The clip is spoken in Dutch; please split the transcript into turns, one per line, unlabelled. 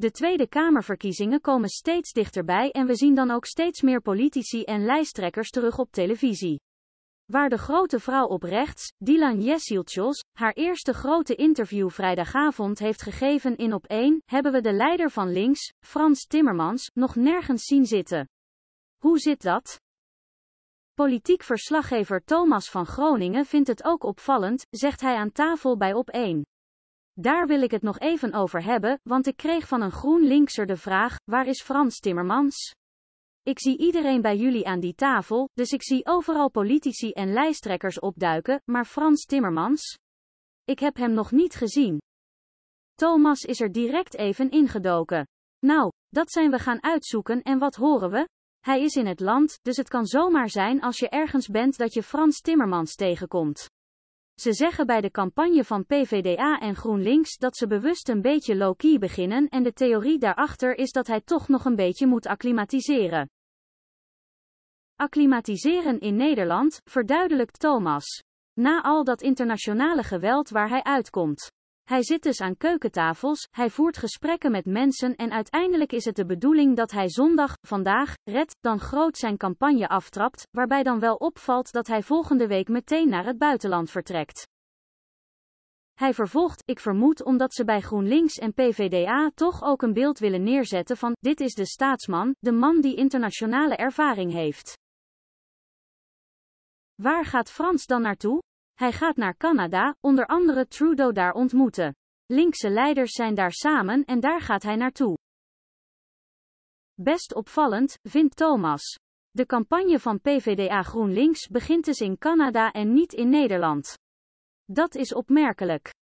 De Tweede Kamerverkiezingen komen steeds dichterbij en we zien dan ook steeds meer politici en lijsttrekkers terug op televisie. Waar de grote vrouw op rechts, Dylan Jesielchos, haar eerste grote interview vrijdagavond heeft gegeven in op 1, hebben we de leider van links, Frans Timmermans, nog nergens zien zitten. Hoe zit dat? Politiek verslaggever Thomas van Groningen vindt het ook opvallend, zegt hij aan tafel bij op 1. Daar wil ik het nog even over hebben, want ik kreeg van een GroenLinkser de vraag, waar is Frans Timmermans? Ik zie iedereen bij jullie aan die tafel, dus ik zie overal politici en lijsttrekkers opduiken, maar Frans Timmermans? Ik heb hem nog niet gezien. Thomas is er direct even ingedoken. Nou, dat zijn we gaan uitzoeken en wat horen we? Hij is in het land, dus het kan zomaar zijn als je ergens bent dat je Frans Timmermans tegenkomt. Ze zeggen bij de campagne van PVDA en GroenLinks dat ze bewust een beetje low-key beginnen en de theorie daarachter is dat hij toch nog een beetje moet acclimatiseren. Acclimatiseren in Nederland, verduidelijkt Thomas. Na al dat internationale geweld waar hij uitkomt. Hij zit dus aan keukentafels, hij voert gesprekken met mensen en uiteindelijk is het de bedoeling dat hij zondag, vandaag, red, dan groot zijn campagne aftrapt, waarbij dan wel opvalt dat hij volgende week meteen naar het buitenland vertrekt. Hij vervolgt, ik vermoed omdat ze bij GroenLinks en PVDA toch ook een beeld willen neerzetten van, dit is de staatsman, de man die internationale ervaring heeft. Waar gaat Frans dan naartoe? Hij gaat naar Canada, onder andere Trudeau daar ontmoeten. Linkse leiders zijn daar samen en daar gaat hij naartoe. Best opvallend, vindt Thomas. De campagne van PVDA GroenLinks begint dus in Canada en niet in Nederland. Dat is opmerkelijk.